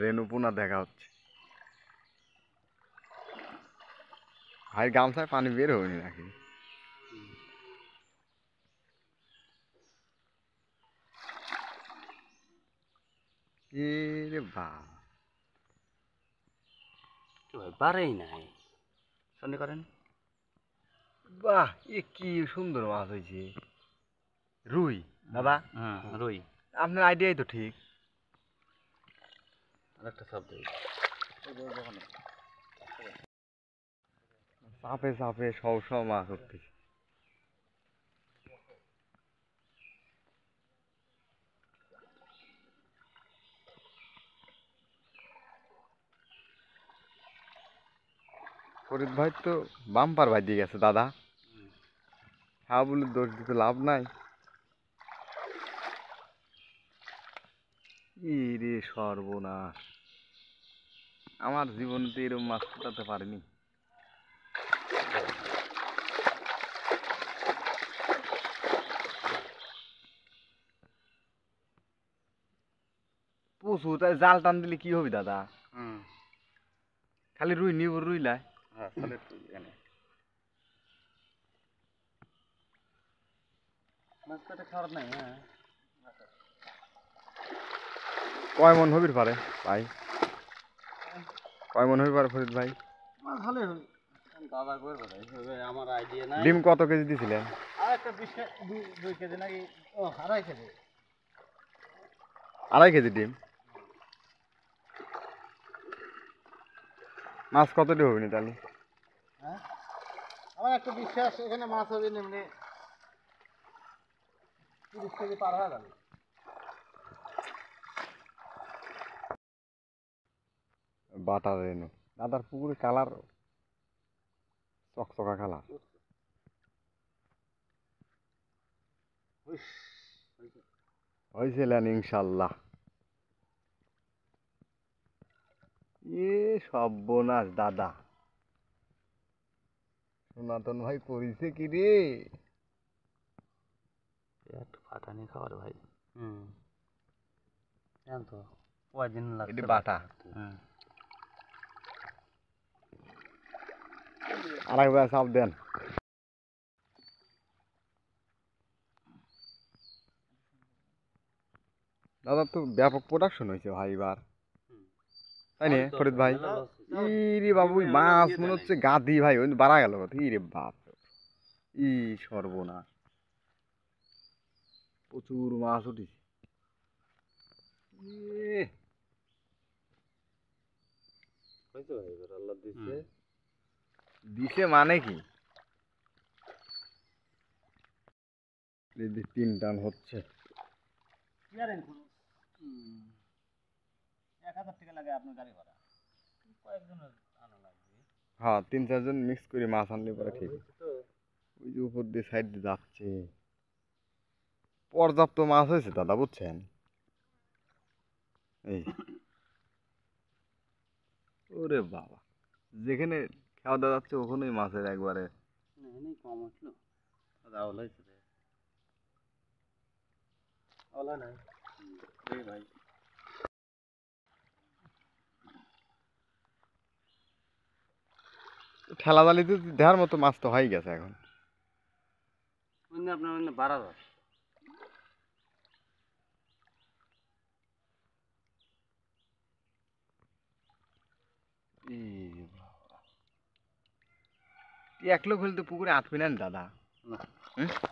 রেনুপুনা দেখা হচ্ছে ভাইয়ের গামছায় পানি বের হয়নি নাকি বাহ এ কি সুন্দর মাছ হয়েছে রুই দাদা হ্যাঁ, রুই আপনার আইডিয়াই তো ঠিক আরেকটা সাপ চাপে চাপে সবসময় মাছ উঠতেছে ফরিদ ভাই তো বাম্পার ভাই দিয়ে গেছে দাদা হ্যাঁ বলে দোষ দিতে লাভ নাই কি রে সর্বনাশ আমার জীবনে তো এরকম মাছ ফোটাতে পারিনি পশু তাই জাল টান দিলে কি হবে দাদা খালি রুই নিব রুই লাই হ্যাঁ, মাছ কাটা খারাপ নাই হ্যাঁ কয় মন হবির পারে ভাই কয় মন হবির পারে ফরিদ ভাই ভালোই হবে আইডিয়া ডিম কত কেজি দিছিলেন আড়াই কেজি ডিম মাছ কতটি হবে না তাহলে হ্যাঁ? আমার একটা বিশ্বাস এখানে মাছ হবে এমনি তিরিশ কেজি পার হয়ে গেল বাটার এনে দাদার পুকুরে কালার চকচকা কালার হয়েছিলেন ইনশাল্লাহ এ সর্বনাশ দাদা সনাতন ভাই করিছে কি রে একটু নিয়ে খাবার ভাই হুম তো কয়দিন লাগবে বাটা হুম আরেকবার চাপ দেন দাদা তো ব্যাপক প্রোডাকশন হয়েছে ভাই এবার তাই না ফরিদ ভাই ইরে বাবু মাছ মনে হচ্ছে গাদি ভাই ওই বাড়া গেল ইরে বাপ ই সর্বনাশ প্রচুর মাছ উঠেছে ইয়ে। ভাই এবার আল্লাহ দিচ্ছে দিছে মানে কি তিন টান হচ্ছে হ্যাঁ তিন চারজন মিক্স করে মাছ আনলে পরে হ্যাঁ, ঠিক ওই যে উপর দিয়ে সাইড দিয়ে যাচ্ছে পর্যাপ্ত মাছ হয়েছে দাদা বুঝছেন এই ওরে বাবা যেখানে খাওয়া দাওয়া যাচ্ছে ওখানেই মাছের একবারে কম উঠলো দাওয়া হয়েছে ঠেলা জালিতে দেওয়ার মতো মাছ তো হয়ে গেছে এখন আপনার বাড়া যায় তুই একলো খুলতে পুকুরে আঁতবি না দাদা হ্যাঁ?